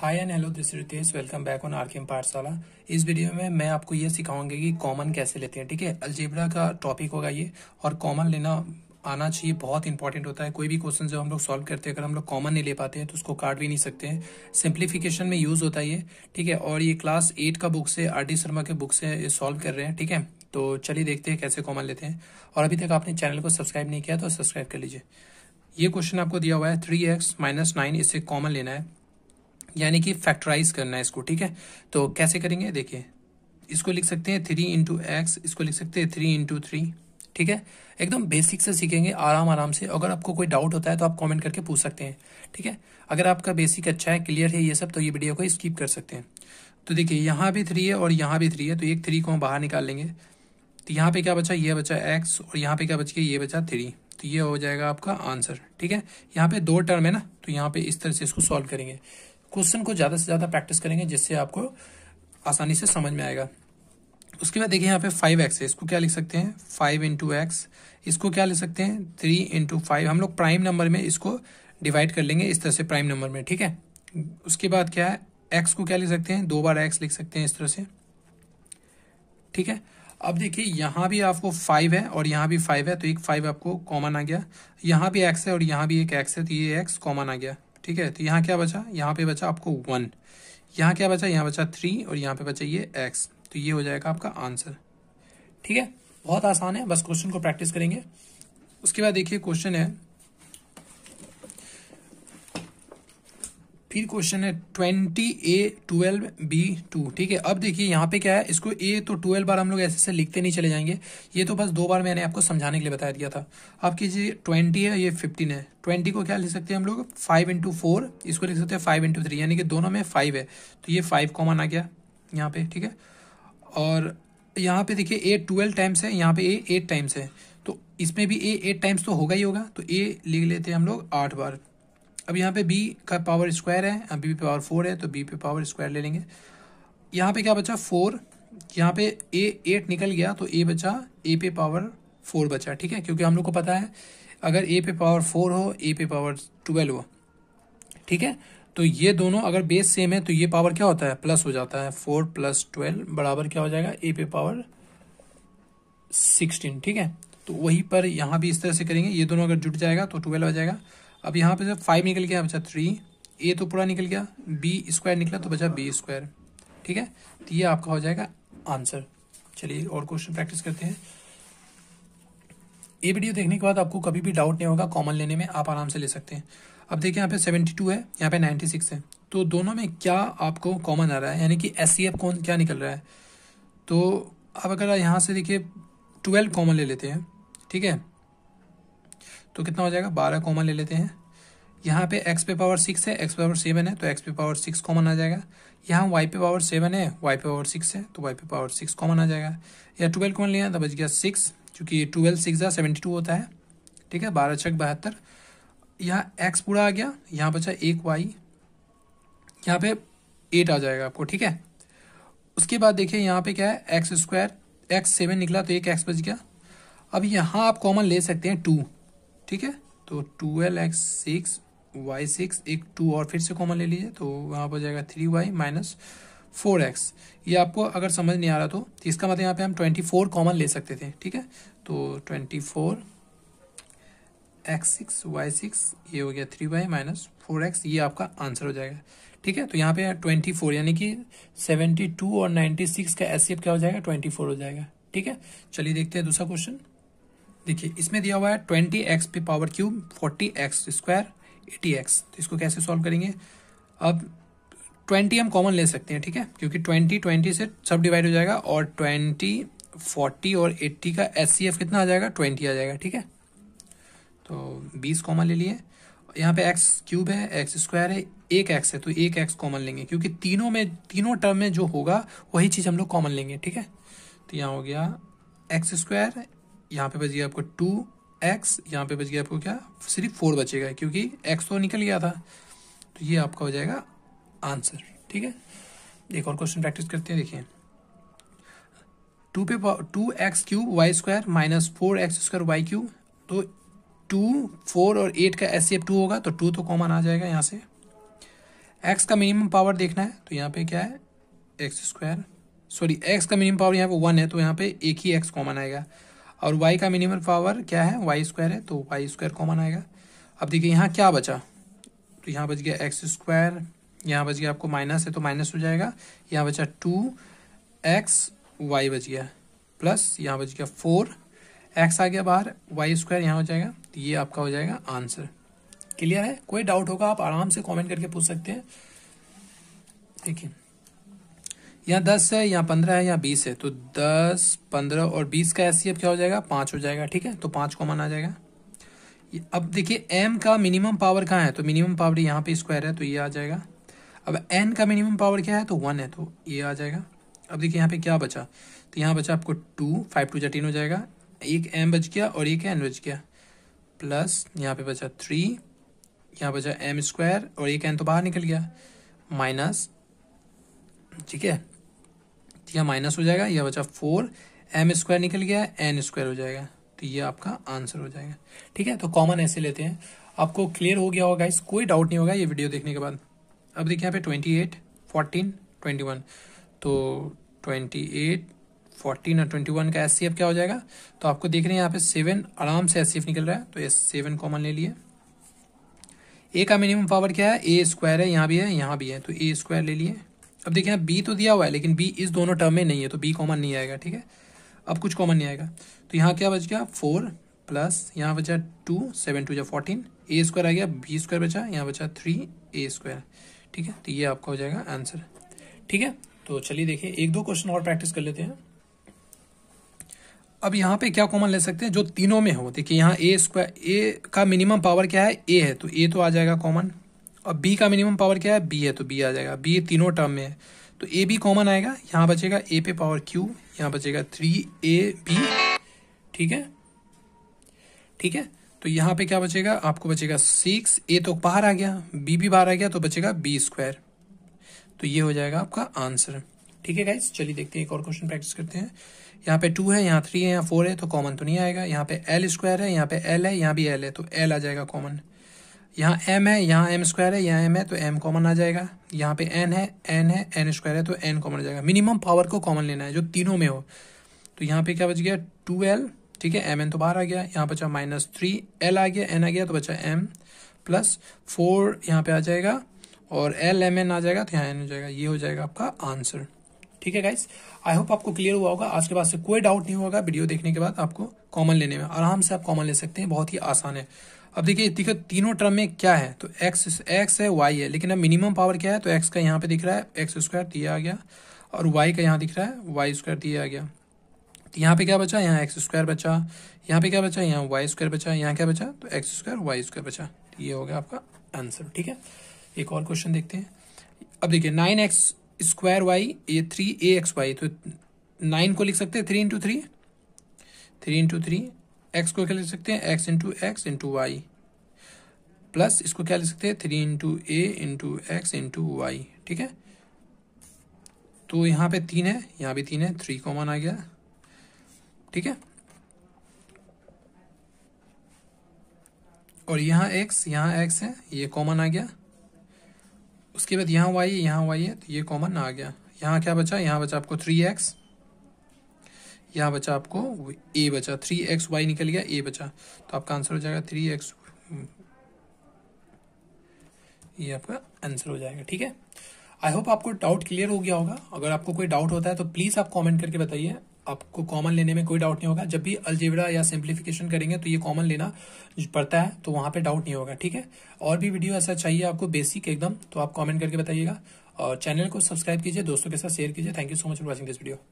hi and hello this Ritesh welcome back on R K Pathshala इस video में मैं आपको ये सिखाऊंगी कि कॉमन कैसे लेते हैं ठीक है अलजेबरा का टॉपिक होगा ये और कॉमन लेना आना चाहिए बहुत इंपॉर्टेंट होता है कोई भी क्वेश्चन जो हम लोग सॉल्व करते हैं अगर हम लोग कॉमन नहीं ले पाते हैं तो उसको काट भी नहीं सकते हैं सिंप्लीफिकेशन में यूज होता है ये ठीक है और ये क्लास एट का बुक से आर डी शर्मा के बुक से सॉल्व कर रहे हैं ठीक है तो चलिए देखते हैं कैसे कॉमन लेते हैं और अभी तक आपने चैनल को सब्सक्राइब नहीं किया तो सब्सक्राइब कर लीजिए ये क्वेश्चन आपको दिया हुआ है थ्री एक्स माइनस नाइन इसे कॉमन लेना है यानी कि फैक्टराइज करना है इसको ठीक है तो कैसे करेंगे देखिए इसको लिख सकते हैं थ्री इंटू एक्स इसको लिख सकते हैं थ्री इंटू थ्री ठीक है एकदम बेसिक से सीखेंगे आराम आराम से अगर आपको कोई डाउट होता है तो आप कमेंट करके पूछ सकते हैं ठीक है अगर आपका बेसिक अच्छा है क्लियर है ये सब तो ये वीडियो को स्किप कर सकते हैं तो देखिए यहाँ भी थ्री है और यहाँ भी थ्री है तो एक थ्री को हम बाहर निकाल लेंगे तो यहाँ पे क्या बचा ये बचा एक्स और यहाँ पे क्या बच गया ये बचा थ्री तो ये हो जाएगा आपका आंसर ठीक है यहाँ पे दो टर्म है ना तो यहाँ पे इस तरह से इसको सॉल्व करेंगे क्वेश्चन को ज़्यादा से ज़्यादा प्रैक्टिस करेंगे जिससे आपको आसानी से समझ में आएगा उसके बाद देखिए यहाँ पे फाइव एक्स है इसको क्या लिख सकते हैं फाइव इंटू एक्स इसको क्या लिख सकते हैं थ्री इंटू फाइव हम लोग प्राइम नंबर में इसको डिवाइड कर लेंगे इस तरह से प्राइम नंबर में ठीक है उसके बाद क्या है एक्स को क्या लिख सकते हैं दो बार एक्स लिख सकते हैं इस तरह से ठीक है अब देखिए यहाँ भी आपको फाइव है और यहाँ भी फाइव है तो एक फाइव आपको कॉमन आ गया यहाँ भी एक्स है और यहाँ भी एक एक्स है तो ये एक्स कॉमन आ गया ठीक है तो यहाँ क्या बचा यहाँ पे बचा आपको वन यहाँ क्या बचा यहाँ बचा थ्री और यहाँ पे बचा ये एक्स तो ये हो जाएगा आपका आंसर ठीक है बहुत आसान है बस क्वेश्चन को प्रैक्टिस करेंगे उसके बाद देखिए क्वेश्चन है फिर क्वेश्चन है twenty a twelve b two ठीक है अब देखिए यहाँ पे क्या है इसको ए तो ट्वेल्व बार हम लोग ऐसे से लिखते नहीं चले जाएंगे ये तो बस दो बार मैंने आपको समझाने के लिए बताया दिया था अब कीजिए ट्वेंटी है ये फिफ्टीन है ट्वेंटी को क्या लिख सकते हैं हम लोग फाइव इंटू फोर इसको लिख सकते हैं फाइव इंटू थ्री यानी कि दोनों में फाइव है तो ये फाइव कॉमन आ गया यहाँ पे ठीक है और यहाँ पे देखिए ए ट्वेल्व टाइम्स है यहाँ पे ए एट टाइम्स है तो इसमें भी ए एट टाइम्स तो होगा ही होगा तो ए लिख लेते हैं हम लोग आठ बार अब यहाँ पे बी का पावर स्क्वायर है बी पे पावर फोर है तो बी पे पावर स्क्वायर ले लेंगे यहाँ पे क्या बचा फोर यहाँ पे ए एट निकल गया तो ए बचा ए पे पावर फोर बचा ठीक है क्योंकि हम लोग को पता है अगर ए पे पावर फोर हो ए पे पावर ट्वेल्व हो ठीक है तो ये दोनों अगर बेस सेम है तो ये पावर क्या होता है प्लस हो जाता है फोर प्लस ट्वेल्व बराबर क्या हो जाएगा ए पे पावर सिक्सटीन ठीक है तो वहीं पर यहाँ भी इस तरह से करेंगे ये दोनों अगर जुट जाएगा तो ट्वेल्व आ जाएगा अब यहाँ पे जब फाइव निकल गया बचा थ्री ए तो पूरा निकल गया बी स्क्वायर निकला तो बचा बी स्क्वायर ठीक है तो ये आपका हो जाएगा आंसर चलिए और क्वेश्चन प्रैक्टिस करते हैं ये वीडियो देखने के बाद आपको कभी भी डाउट नहीं होगा कॉमन लेने में आप आराम से ले सकते हैं अब देखिए यहाँ पे सेवेंटी टू है यहाँ पे सिक्स है तो दोनों में क्या आपको कॉमन आ रहा है यानी कि एस e कौन क्या निकल रहा है तो अब अगर यहाँ से देखिए ट्वेल्व कॉमन ले लेते हैं ठीक है तो कितना हो जाएगा बारह कॉमन ले लेते हैं यहाँ पे एक्स पे पावर सिक्स है एक्स पे पावर सेवन है तो एक्स पे पावर सिक्स कॉमन आ जाएगा यहाँ वाई पे पावर सेवन है वाई पे पावर सिक्स है तो वाई पे पावर सिक्स कॉमन आ जाएगा या ट्वेल्व कॉमन लिया तो बच गया सिक्स चूंकि ट्वेल्व सिक्स या सेवेंटी टू होता है ठीक है बारह छक बहत्तर यहाँ एक्स पूरा आ गया यहाँ बचा एक वाई यहाँ पे एट आ जाएगा आपको ठीक है उसके बाद देखिए यहाँ पे क्या है एक्स स्क्वायर एक्स सेवन निकला तो एक एक्स बच गया अब यहाँ आप कॉमन ले सकते हैं टू ठीक है तो twelve x six y six एक टू और फिर से कॉमन ले लीजिए तो वहाँ पर जाएगा three y minus four x ये आपको अगर समझ नहीं आ रहा तो, तो इसका मतलब यहाँ पे हम ट्वेंटी फोर कॉमन ले सकते थे ठीक है तो twenty four x six y six ये हो गया three y minus four x ये आपका आंसर हो जाएगा ठीक है तो यहाँ पे ट्वेंटी फोर यानी कि सेवेंटी टू और नाइन्टी सिक्स का एस e क्या हो जाएगा ट्वेंटी फोर हो जाएगा ठीक है चलिए देखते हैं दूसरा क्वेश्चन देखिए इसमें दिया हुआ है ट्वेंटी एक्स पे power cube forty x square eighty x तो इसको कैसे सॉल्व करेंगे अब ट्वेंटी हम कॉमन ले सकते हैं ठीक है क्योंकि ट्वेंटी ट्वेंटी से सब डिवाइड हो जाएगा और ट्वेंटी फोर्टी और एट्टी का एस सी एफ कितना आ जाएगा ट्वेंटी आ जाएगा ठीक है तो बीस कॉमन ले लिए यहाँ पे एक्स क्यूब है एक्स स्क्वायर है एक एक्स है तो एक एक्स कॉमन लेंगे क्योंकि तीनों में तीनों टर्म में जो होगा वही चीज़ हम लोग कॉमन लेंगे ठीक है तो यहाँ हो गया एक्स स्क्वायर यहाँ पे बच गया आपको टू एक्स यहाँ पे बच गया आपको क्या सिर्फ फोर बचेगा क्योंकि एक्स तो निकल गया था तो ये आपका हो जाएगा आंसर ठीक है एक और क्वेश्चन प्रैक्टिस करते हैं देखिए टू पे two x cube y square minus four x square y cube तो टू फोर और एट का एस सी टू होगा तो टू तो कॉमन आ जाएगा यहाँ से एक्स का मिनिमम पावर देखना है तो यहाँ पे क्या है एक्स स्क्वायर सॉरी एक्स का मिनिमम पावर यहाँ पे वन है तो यहाँ पे एक ही एक्स कॉमन आएगा और वाई का मिनिमम पावर क्या है वाई स्क्वायर है तो वाई स्क्वायर कॉमन आएगा अब देखिए यहाँ क्या बचा तो यहाँ बच गया एक्स स्क्वायर यहाँ बच गया आपको माइनस है तो माइनस हो जाएगा यहाँ बचा टू एक्स वाई बच गया प्लस यहाँ बच गया फोर एक्स आ गया बाहर वाई स्क्वायर यहाँ हो जाएगा तो ये आपका हो जाएगा आंसर क्लियर है कोई डाउट होगा आप आराम से कॉमेंट करके पूछ सकते हैं देखिए यहाँ दस है यहाँ पंद्रह है यहाँ बीस है तो दस पंद्रह और बीस का एस क्या हो जाएगा पाँच हो जाएगा ठीक है तो पाँच कॉमन आ जाएगा अब देखिए एम का मिनिमम पावर कहाँ है तो मिनिमम पावर यहाँ पे स्क्वायर है तो ये आ जाएगा अब एन का मिनिमम पावर क्या है तो वन है तो ये आ जाएगा अब देखिए यहाँ पे क्या बचा तो यहाँ बचा आपको टू फाइव टू जटीन हो जाएगा एक एम बच गया और एक एन बच गया प्लस यहाँ पे बचा थ्री यहाँ बचा एम स्क्वायर और एक एन तो बाहर निकल गया माइनस ठीक है तो यह माइनस हो जाएगा यह बचा फोर एम स्क्वायर निकल गया एन स्क्वायर हो जाएगा तो ये आपका आंसर हो जाएगा ठीक है तो कॉमन ऐसे लेते हैं आपको क्लियर हो गया होगा इस कोई डाउट नहीं होगा ये वीडियो देखने के बाद अब देखिए यहाँ पे twenty eight fourteen twenty one तो ट्वेंटी एट फोर्टीन और ट्वेंटी वन का एस क्या हो जाएगा तो आपको देख रहे हैं यहाँ पे सेवन आराम से एस निकल रहा है तो एस सेवन कॉमन ले लिए ए का मिनिमम पावर क्या है ए स्क्वायर है यहाँ भी है यहाँ भी है तो ए स्क्वायर ले लिए अब देखिए यहाँ बी तो दिया हुआ है लेकिन बी इस दोनों टर्म में नहीं है तो बी कॉमन नहीं आएगा ठीक है अब कुछ कॉमन नहीं आएगा तो यहाँ क्या बच गया फोर प्लस यहाँ बचा टू सेवन टू या फोर्टीन ए स्क्वायर आ गया बी स्क्वायर बचा यहाँ बचा थ्री ए स्क्वायर ठीक है तो ये आपका हो जाएगा आंसर ठीक है तो चलिए देखिए एक दो क्वेश्चन और प्रैक्टिस कर लेते हैं अब यहाँ पे क्या कॉमन ले सकते हैं जो तीनों में हो देखिए यहाँ ए स्क्वायर ए का मिनिमम पावर क्या है ए है तो ए तो आ जाएगा कॉमन अब बी का मिनिमम पावर क्या है बी है तो बी आ जाएगा बी तीनों टर्म में है तो ए बी कॉमन आएगा यहाँ बचेगा ए पे पावर क्यू यहाँ बचेगा थ्री ए बी ठीक है ठीक है तो यहाँ पे क्या बचेगा आपको बचेगा सिक्स ए तो बाहर आ गया बी भी बाहर आ गया तो बचेगा बी स्क्वायर तो ये हो जाएगा आपका आंसर ठीक है गाइज चलिए देखते हैं एक और क्वेश्चन प्रैक्टिस करते हैं यहाँ पे टू है यहाँ थ्री है यहाँ फोर है तो कॉमन तो नहीं आएगा यहाँ पे एल स्क्वायर है यहाँ पे एल है यहाँ भी एल है तो एल आ जाएगा कॉमन यहाँ m है यहाँ एम स्क्वायर है यहाँ एम है तो एम कॉमन आ जाएगा यहाँ पे एन है एन है एन स्क्वायर है तो एन कॉमन आ जाएगा मिनिमम पावर को कॉमन लेना है जो तीनों में हो तो यहाँ पे क्या बच गया टू एल ठीक है एम एन तो बाहर आ गया यहाँ बचा माइनस थ्री एल आ गया एन आ गया तो बचा एम प्लस फोर यहाँ पे आ जाएगा और एल एम एन आ जाएगा तो यहाँ एन हो जाएगा ये हो जाएगा आपका आंसर ठीक है गाइस आई होप आपको क्लियर हुआ होगा आज के बाद से कोई डाउट नहीं होगा वीडियो देखने के बाद आपको कॉमन लेने में आराम से आप कॉमन ले सकते हैं बहुत ही आसान है अब देखिए देखो तीनों टर्म में क्या है तो एक्स एक्स है वाई है लेकिन अब मिनिमम पावर क्या है तो एक्स का यहाँ पे दिख रहा है एक्स स्क्वायर दिया गया और वाई का यहाँ दिख रहा है वाई स्क्वायर दिया गया तो यहाँ पे क्या बचा यहाँ एक्स स्क्वायर बचा यहाँ पे क्या बचा यहाँ वाई स्क्वायर बचा यहाँ क्या बचा तो एक्स स्क्वायर वाई स्क्वायर बचा तो ये हो गया आपका आंसर ठीक है एक और क्वेश्चन देखते हैं अब देखिए नाइन एक्स स्क्वायर वाई ये थ्री ए एक्स वाई तो नाइन को लिख सकते हैं three into three three into three x को क्या लिख सकते हैं x into x into y plus इसको क्या लिख सकते हैं three into a into x into y ठीक है तो यहाँ पे तीन है यहाँ भी तीन है थ्री कॉमन आ गया ठीक है और यहाँ एक्स यहाँ एक्स है ये कॉमन आ गया उसके बाद यहाँ वाई है यहाँ वाई है तो ये कॉमन आ गया यहाँ क्या बचा यहाँ बचा आपको थ्री एक्स यहाँ बचा आपको ए बचा थ्री एक्स वाई निकल गया ए बचा तो आपका आंसर हो जाएगा थ्री एक्स ये आपका आंसर हो जाएगा ठीक है आई होप आपको डाउट क्लियर हो गया होगा अगर आपको कोई डाउट होता है तो प्लीज आप कमेंट करके बताइए आपको कॉमन लेने में कोई डाउट नहीं होगा जब भी अलजेबरा या सिंप्लीफिकेशन करेंगे तो ये कॉमन लेना पड़ता है तो वहां पे डाउट नहीं होगा ठीक है और भी वीडियो ऐसा चाहिए आपको बेसिक एकदम तो आप कमेंट करके बताइएगा और चैनल को सब्सक्राइब कीजिए दोस्तों के साथ शेयर कीजिए thank you so much for watching this video